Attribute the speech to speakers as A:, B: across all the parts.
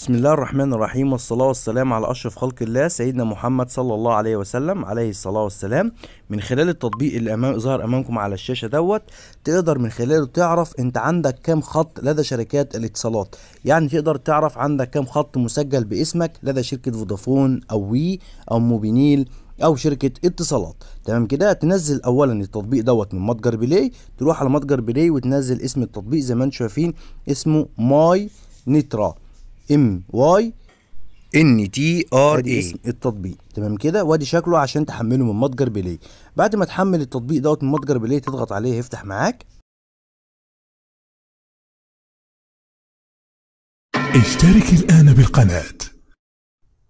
A: بسم الله الرحمن الرحيم والصلاة والسلام على أشرف خلق الله سيدنا محمد صلى الله عليه وسلم عليه الصلاة والسلام من خلال التطبيق اللي أمام ظهر أمامكم على الشاشة دوت تقدر من خلاله تعرف أنت عندك كام خط لدى شركات الاتصالات يعني تقدر تعرف عندك كام خط مسجل باسمك لدى شركة فودافون أو وي أو موبينيل او شركه اتصالات تمام كده تنزل اولا التطبيق دوت من متجر بلاي تروح على متجر بلاي وتنزل اسم التطبيق زي ما انتم شايفين اسمه ماي نترا ام واي ان تي ار اي التطبيق تمام كده وادي شكله عشان تحمله من متجر بلاي بعد ما تحمل التطبيق دوت من متجر بلاي تضغط عليه يفتح معاك اشترك الان بالقناه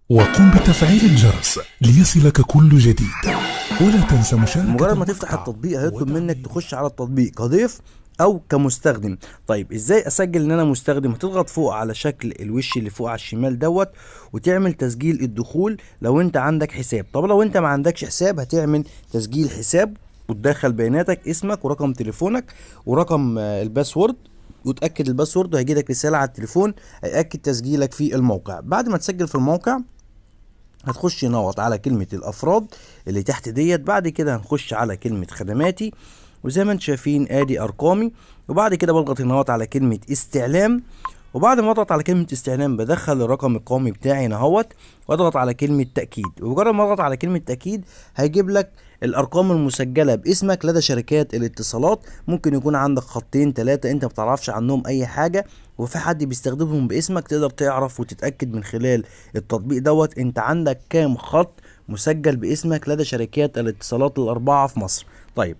A: وقم بتفعيل الجرس ليصلك كل جديد ولا تنسى مشاركه مجرد ما تفتح التطبيق هيطلب منك تخش على التطبيق كضيف او كمستخدم طيب ازاي اسجل ان انا مستخدم هتضغط فوق على شكل الوش اللي فوق على الشمال دوت وتعمل تسجيل الدخول لو انت عندك حساب طب لو انت ما عندكش حساب هتعمل تسجيل حساب وتدخل بياناتك اسمك ورقم تليفونك ورقم آه، الباسورد وتاكد الباسورد وهيجيلك رساله على التليفون هياكد تسجيلك في الموقع بعد ما تسجل في الموقع هتخش نوط على كلمه الافراد اللي تحت ديت بعد كده هنخش على كلمه خدماتي وزي ما انتم شايفين ادي ارقامي وبعد كده بضغط هنا على كلمه استعلام وبعد ما اضغط على كلمه استعلام بدخل الرقم القومي بتاعي هنا اهوت واضغط على كلمه تاكيد ومجرد ما اضغط على كلمه تاكيد هيجيب لك الارقام المسجله باسمك لدى شركات الاتصالات ممكن يكون عندك خطين ثلاثه انت ما بتعرفش عنهم اي حاجه وفي حد بيستخدمهم باسمك تقدر تعرف وتتاكد من خلال التطبيق دوت انت عندك كام خط مسجل باسمك لدى شركات الاتصالات الاربعه في مصر طيب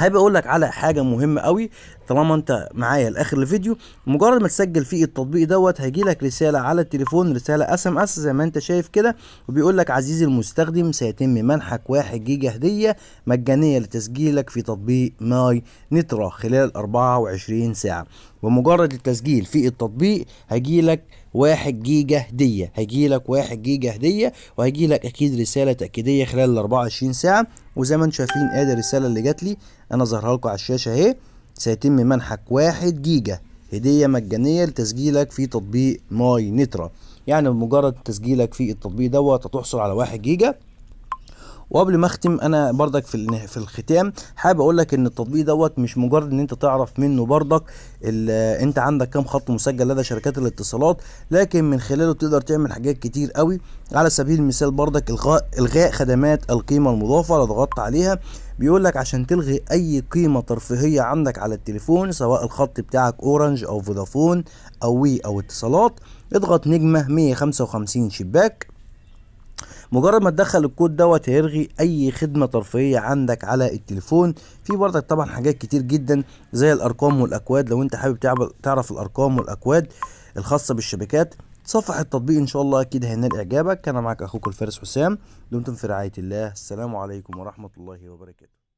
A: حابب اقول لك على حاجه مهمه قوي طالما انت معايا لاخر الفيديو مجرد ما تسجل في التطبيق دوت هيجي لك رساله على التليفون رساله اس ام اس زي ما انت شايف كده وبيقول لك عزيزي المستخدم سيتم منحك 1 جيجا هديه مجانيه لتسجيلك في تطبيق ماي نترا خلال 24 ساعه بمجرد التسجيل في التطبيق هيجي لك واحد جيجا هدية هيجي لك واحد جيجا هدية وهيجي لك أكيد رسالة تأكيدية خلال 24 ساعة وزي ما انتم شايفين ادي الرسالة اللي جات لي أنا ظهرها لكم على الشاشة أهي سيتم منحك واحد جيجا هدية مجانية لتسجيلك في تطبيق ماي نترا يعني بمجرد تسجيلك في التطبيق دوت هتحصل على واحد جيجا وقبل ما اختم انا بردك في في الختام حابب اقول لك ان التطبيق دوت مش مجرد ان انت تعرف منه بردك انت عندك كام خط مسجل لدى شركات الاتصالات لكن من خلاله تقدر تعمل حاجات كتير قوي على سبيل المثال بردك الغاء الغاء خدمات القيمه المضافه لو ضغطت عليها بيقول لك عشان تلغي اي قيمه ترفيهيه عندك على التليفون سواء الخط بتاعك اورنج او فودافون او وي او اتصالات اضغط نجمه 155 شباك مجرد ما تدخل الكود دوت هيرغي اي خدمه ترفيهيه عندك على التليفون في بردك طبعا حاجات كتير جدا زي الارقام والاكواد لو انت حابب تعرف الارقام والاكواد الخاصه بالشبكات صفح التطبيق ان شاء الله اكيد هينال اعجابك كان معك اخوك الفارس حسام دمتم في رعايه الله السلام عليكم ورحمه الله وبركاته